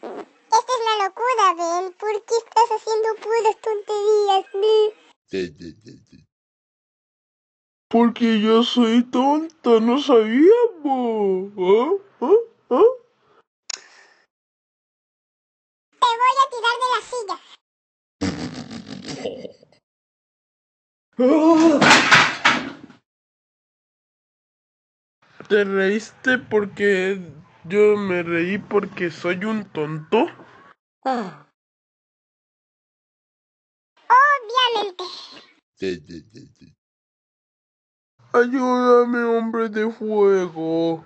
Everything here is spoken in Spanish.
Esta es la locura, Ben, ¿Por qué estás haciendo puras tonterías? Porque yo soy tonta, no sabíamos. ¿eh? ¿Eh? ¿Eh? Te voy a tirar de la silla. Te reíste porque yo me reí porque soy un tonto. Oh. Obviamente. Ayúdame, hombre de fuego.